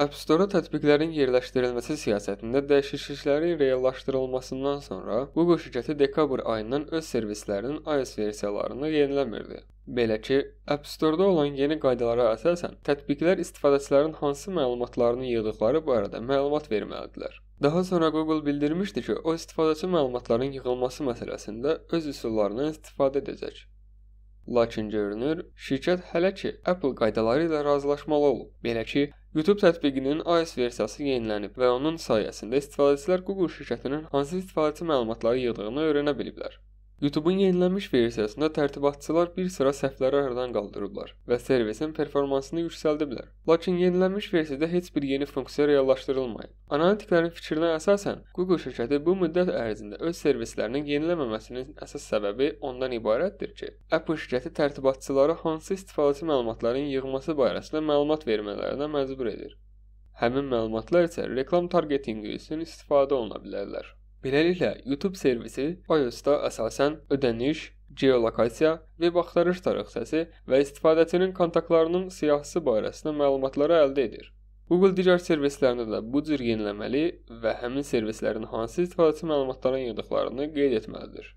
App Store-a tətbiqlərin yerləşdirilməsi siyasətində dəyişikliklərin reallaşdırılmasından sonra Google şirkəti dekabr ayından öz servislərinin iOS versiyalarını yeniləmirdi. Belə ki, App Store-da olan yeni qaydalara əsasən tətbiqlər istifadəçilərin hansı məlumatlarını yığdıqları barədə məlumat verməlidirlər. Daha sonra Google bildirmişdi ki, o istifadəçi məlumatların yığılması məsələsində öz üsullarından istifadə edəcək. Lakin görünür, şirkət hələ ki Apple qaydaları ilə razılaşmalı olub. Belə ki, YouTube tətbiqinin iOS versiyası yenilənib və onun sayəsində istifadəçilər Google şirkətinin hansı istifadəçi məlumatları yığdığını öyrənə biliblər. YouTube-un yenilənmiş versiyasında tərtibatçılar bir sıra səhvləri aradan qaldırıblar və servisin performansını yüksəldiblər. Lakin yenilənmiş versiyada heç bir yeni funksiya reallaşdırılmayıb. Analitiklərin fikrinə əsasən, Google şirkəti bu müddət ərzində öz servislərini yeniləməməsinin əsas səbəbi ondan ibarətdir ki, Apple şirkəti tərtibatçılara hansı istifadəçi məlumatların yığması barəsində məlumat vermələrinə məcbur edir. Həmin məlumatlar isə reklam targetinqi üçün istifadə oluna bilərlər. Beləliklə, YouTube servisi iOS-da əsasən ödəniş, geolokasiya, veb axtarış tarixçəsi və istifadəçinin kontaktlarının siyahısı barəsində məlumatları əldə edir. Google digər servislərində də bu cür yeniləməli və həmin servislərin hansı istifadəçi məlumatlarını yığdıqlarını qeyd etməlidir.